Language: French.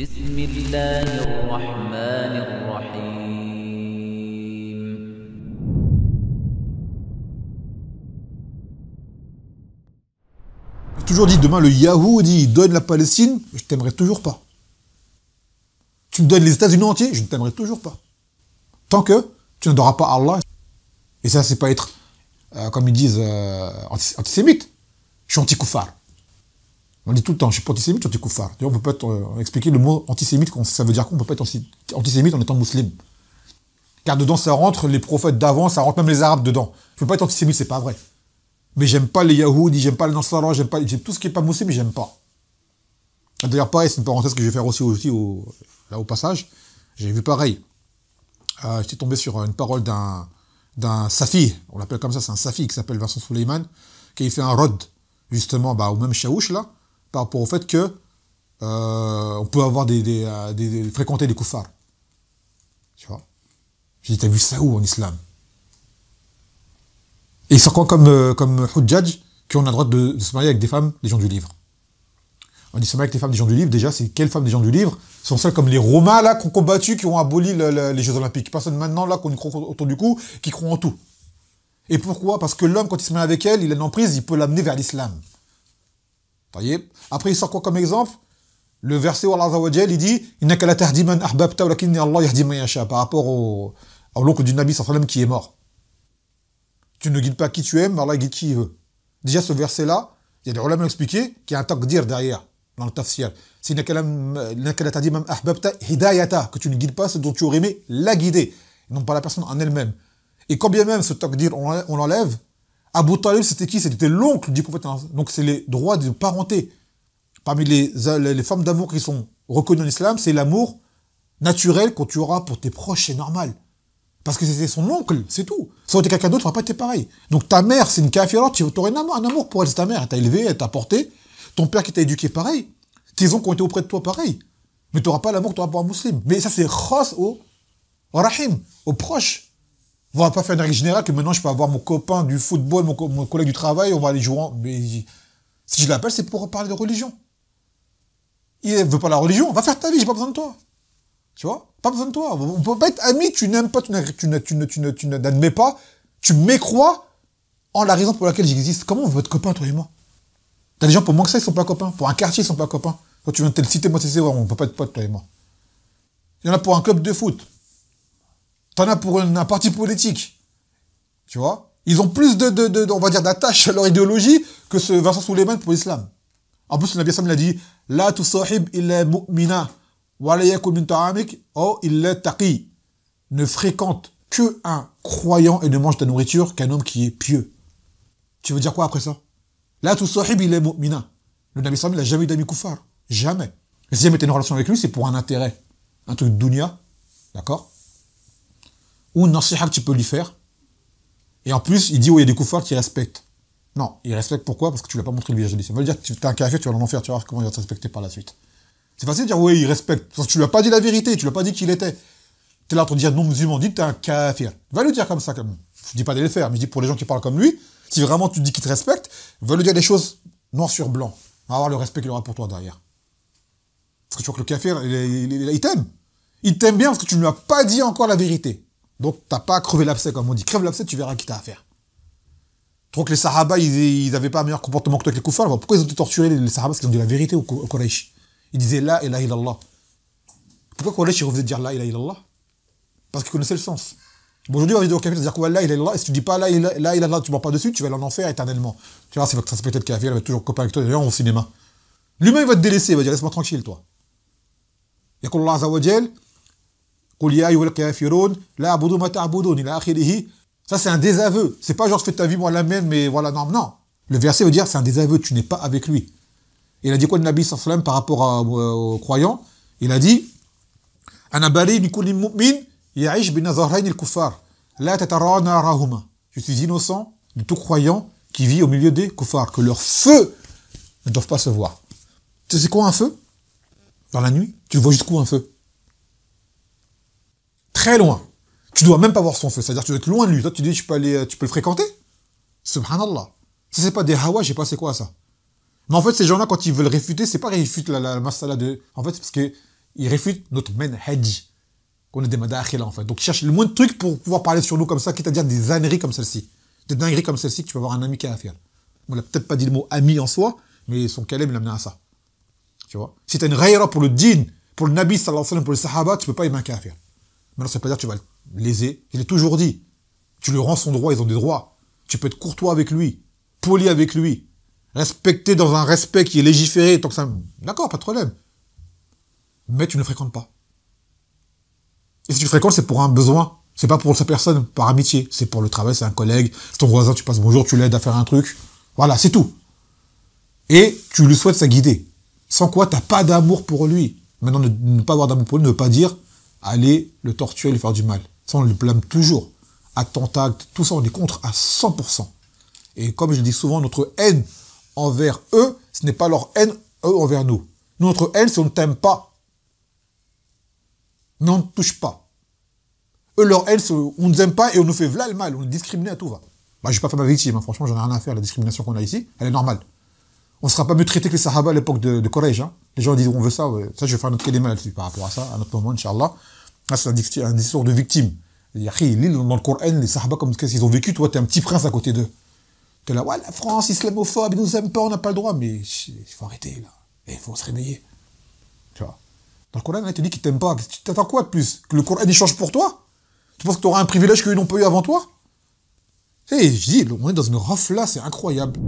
J'ai Toujours dit demain le Yahoudi donne la Palestine, je t'aimerai toujours pas. Tu me donnes les États-Unis entiers, je ne t'aimerai toujours pas. Tant que tu n'adoreras pas Allah. Et ça, c'est pas être, euh, comme ils disent, euh, antisémite. Je suis anti-koufar. On dit tout le temps, je suis pas antisémite, je suis koufar. on peut pas euh, expliquer le mot antisémite, ça veut dire qu'on peut pas être antisémite en étant musulman. Car dedans, ça rentre les prophètes d'avant, ça rentre même les arabes dedans. Je peux pas être antisémite, c'est pas vrai. Mais j'aime pas les yahoudis, j'aime pas les nansara, j'aime pas, tout ce qui est pas musulman, j'aime pas. Ah, d'ailleurs, pareil, c'est une parenthèse que je vais faire aussi, au, là, au passage. J'ai vu pareil. Euh, j'étais tombé sur euh, une parole d'un, d'un safi, on l'appelle comme ça, c'est un safi qui s'appelle Vincent Souleyman, qui a fait un rod, justement, bah, au même chaouche là, par rapport au fait que euh, on peut avoir euh, des, fréquenter des koufars. Tu vois J'ai dit, t'as vu ça où en islam Et ils sont comme, euh, comme Hujjaj, qui ont le droit de, se marier avec des femmes, des gens du livre. On dit se marier avec des femmes, des gens du livre, déjà, c'est quelles femmes des gens du livre sont celles comme les Romains, là, qui ont combattu, qui ont aboli les Jeux Olympiques. Personne maintenant, là, qu'on croit autour du cou, qui croit en tout. Et pourquoi Parce que l'homme, quand il se marie avec elle, il a une emprise, il peut l'amener vers l'islam. Après, il sort quoi comme exemple Le verset où Allah il dit Par rapport au, à l'oncle du Nabi sallam qui est mort. Tu ne guides pas qui tu aimes, Allah guide qui il veut. Déjà, ce verset-là, il y a des ulama expliqué qu'il y a un taqdir derrière, dans le tafsir. C'est que tu ne guides pas ce dont tu aurais aimé la guider, non pas la personne en elle-même. Et quand bien même ce taqdir, on l'enlève, Abu Talib, c'était qui C'était l'oncle du prophète. Donc, c'est les droits de parenté. Parmi les, les, les formes d'amour qui sont reconnues en islam, c'est l'amour naturel qu'on tu auras pour tes proches, c'est normal. Parce que c'était son oncle, c'est tout. Ça aurait été quelqu'un d'autre, ça aurait pas été pareil. Donc ta mère, c'est une kafira, tu aurais un amour pour elle, c'est ta mère, elle t'a élevé, elle t'a porté. Ton père qui t'a éduqué, pareil. Tes oncles qui ont été auprès de toi, pareil. Mais tu n'auras pas l'amour que tu auras pour un musulman. Mais ça, c'est khas au rahim, aux proches. On va pas faire une règle générale que maintenant je peux avoir mon copain du football, mon, collègue du travail, on va aller jouer. En... Mais si je l'appelle, c'est pour parler de religion. Il veut pas la religion, va faire ta vie, j'ai pas besoin de toi. Tu vois Pas besoin de toi. On peut pas être ami, tu n'aimes pas, tu n'admets pas, tu mécrois en la raison pour laquelle j'existe. Comment on veut être copain, toi et moi T'as des gens pour moi que ça, ils sont pas copains. Pour un quartier, ils sont pas copains. Quand tu viens de te moi, c'est ouais, on peut pas être pote, toi et moi. Il y en a pour un club de foot. T'en as pour un, parti politique. Tu vois Ils ont plus de, de, de, on va dire, d'attache à leur idéologie que ce Vincent Souleyman pour l'islam. En plus, le Nabi Sam l'a dit, « La tu sahib illa mu'mina wa la min ta'amik est illa taqi » Ne fréquente que un croyant et ne mange de nourriture qu'un homme qui est pieux. Tu veux dire quoi après ça La tout sahib, il est Le Nabi Sam n'a jamais eu d'ami koufar. Jamais. Et si jamais tu une relation avec lui, c'est pour un intérêt. Un truc dunya, D'accord ou nasiha que tu peux lui faire. Et en plus, il dit, oui, il y a des koufars qui respectent. Non, il respecte pourquoi Parce que tu lui as pas montré le visage de Ça veut dire que tu es un kafir, tu vas en enfer, tu vas voir comment il va te respecter par la suite. C'est facile de dire, oui, il respecte. Parce que tu lui as pas dit la vérité, tu lui as pas dit qu'il était. Tu es là pour dire non musulman, dis es un kafir. Va lui dire comme ça, comme. Je dis pas d'aller le faire, mais je dis pour les gens qui parlent comme lui, si vraiment tu dis qu'il te respecte, va lui dire des choses noir sur blanc. On va avoir le respect qu'il aura pour toi derrière. Parce que tu vois que le kafir, il, il t'aime. Il t'aime bien parce que tu ne lui as pas dit encore la vérité. Donc, t'as pas à crever l'abcès, comme on dit. Crève l'abcès, tu verras qui t'a affaire. Tu crois que les Sahaba, ils n'avaient pas un meilleur comportement que toi que les Koufars Pourquoi ils ont été torturés, les Sahaba Parce qu'ils ont dit la vérité au Quraysh. Ils disaient là La ilaha illallah. Pourquoi Quraysh, ils refusaient de dire La ilaha illallah Parce qu'ils connaissaient le sens. aujourd'hui, on est au kafir, c'est-à-dire là il ilaha illallah, et si tu dis pas La ilaha illallah, tu ne pas dessus, tu vas aller en enfer éternellement. Tu vois, c'est peut être qu'il il va être toujours copain avec toi, d'ailleurs, au cinéma. L'humain il va te délaisser, il va dire Laisse-moi tranquille, toi. Yakullah ça, c'est un désaveu. C'est pas genre, je fais ta vie, moi la même, mais voilà, non, non. Le verset veut dire, c'est un désaveu, tu n'es pas avec lui. il a dit quoi le Nabi sallam par rapport euh, aux croyants Il a dit Je suis innocent de tout croyant qui vit au milieu des kuffars, que leur feu ne doivent pas se voir. Tu sais quoi un feu Dans la nuit, tu vois jusqu'où un feu Très loin. Tu dois même pas voir son feu, c'est-à-dire tu dois être loin de lui. Toi, tu dis, tu peux, aller, euh, tu peux le fréquenter Subhanallah. Si c'est pas des hawa, je sais pas c'est quoi ça. Mais en fait, ces gens-là, quand ils veulent réfuter, c'est pas réfutent la, la, masala de... En fait, c'est parce qu'ils réfutent notre menhaj. Qu'on est des madakhila, en fait. Donc, ils cherchent le moins de pour pouvoir parler sur nous comme ça, quitte à dire des âneries comme celle-ci. Des dingueries comme celle-ci que tu peux avoir un ami qui a affaire. On n'a peut-être pas dit le mot ami en soi, mais son kalem l'a à ça. Tu vois Si t'as une raïra pour le dîn, pour le nabi pour le sahaba, tu peux pas y un Maintenant, ça veut pas dire que tu vas le léser. Je l'ai toujours dit. Tu lui rends son droit, ils ont des droits. Tu peux être courtois avec lui, poli avec lui, respecté dans un respect qui est légiféré, tant que ça... D'accord, pas de problème. Mais tu ne fréquentes pas. Et si tu fréquentes, c'est pour un besoin. C'est pas pour sa personne, par amitié. C'est pour le travail, c'est un collègue, c'est ton voisin, tu passes bonjour, tu l'aides à faire un truc. Voilà, c'est tout. Et tu lui souhaites sa guider. Sans quoi, t'as pas d'amour pour lui. Maintenant, ne, pas avoir d'amour pour lui ne pas dire aller le torturer, lui faire du mal. Ça, on le blâme toujours. Attentat, tout ça, on est contre à 100%. Et comme je dis souvent, notre haine envers eux, ce n'est pas leur haine, envers nous. Notre haine, c'est on ne t'aime pas. Non, on ne touche pas. Eux, leur haine, c'est on ne nous aime pas et on nous fait vla le mal, on est discrimine à tout va. Bah, je suis pas femme victime, hein. franchement, j'en ai rien à faire. La discrimination qu'on a ici, elle est normale. On ne sera pas mieux traité que les Sahaba à l'époque de, de hein. Les gens disent, on veut ça, ça je vais faire un autre mal là par rapport à ça, à notre moment, Inch'Allah. Là, ah, c'est un, histoire discours de victime. Il y a l'île dans le Coran, les Sahaba, comme qu'est-ce qu'ils ont vécu, toi, t'es un petit prince à côté d'eux. T'es là, ouais, la France, islamophobe, ils nous aiment pas, on n'a pas le droit, mais il faut arrêter, là. Et il faut se réveiller. Tu vois. Dans le Coran, il te dit qu'ils t'aiment pas. Tu t'attends quoi de plus Que le Coran, il change pour toi Tu penses que tu auras un privilège qu'ils n'ont pas eu avant toi Et eh, je dis, on est dans une rafle là, c'est incroyable.